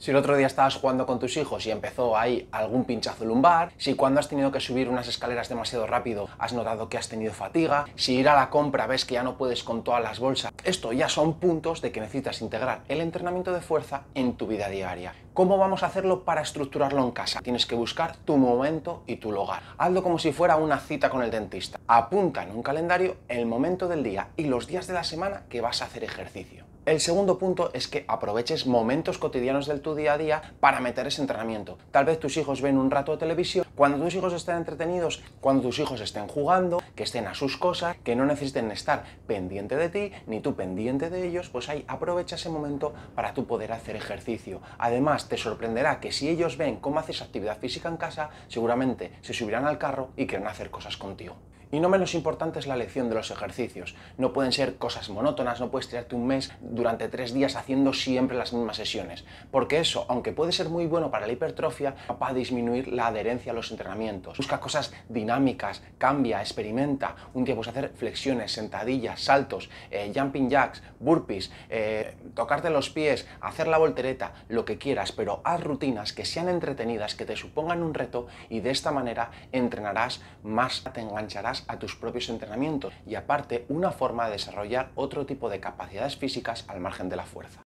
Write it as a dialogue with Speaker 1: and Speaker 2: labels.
Speaker 1: Si el otro día estabas jugando con tus hijos y empezó ahí algún pinchazo lumbar, si cuando has tenido que subir unas escaleras demasiado rápido has notado que has tenido fatiga, si ir a la compra ves que ya no puedes con todas las bolsas, esto ya son puntos de que necesitas integrar el entrenamiento de fuerza en tu vida diaria. ¿Cómo vamos a hacerlo para estructurarlo en casa? Tienes que buscar tu momento y tu lugar. Hazlo como si fuera una cita con el dentista. Apunta en un calendario el momento del día y los días de la semana que vas a hacer ejercicio. El segundo punto es que aproveches momentos cotidianos de tu día a día para meter ese entrenamiento. Tal vez tus hijos ven un rato de televisión, cuando tus hijos estén entretenidos, cuando tus hijos estén jugando, que estén a sus cosas, que no necesiten estar pendiente de ti, ni tú pendiente de ellos, pues ahí aprovecha ese momento para tú poder hacer ejercicio. Además, te sorprenderá que si ellos ven cómo haces actividad física en casa, seguramente se subirán al carro y quieren hacer cosas contigo. Y no menos importante es la lección de los ejercicios. No pueden ser cosas monótonas, no puedes tirarte un mes durante tres días haciendo siempre las mismas sesiones, porque eso, aunque puede ser muy bueno para la hipertrofia, va a disminuir la adherencia a los entrenamientos. Busca cosas dinámicas, cambia, experimenta. Un día puedes hacer flexiones, sentadillas, saltos, eh, jumping jacks, burpees, eh, tocarte los pies, hacer la voltereta, lo que quieras, pero haz rutinas que sean entretenidas, que te supongan un reto y de esta manera entrenarás más, te engancharás a tus propios entrenamientos y aparte una forma de desarrollar otro tipo de capacidades físicas al margen de la fuerza.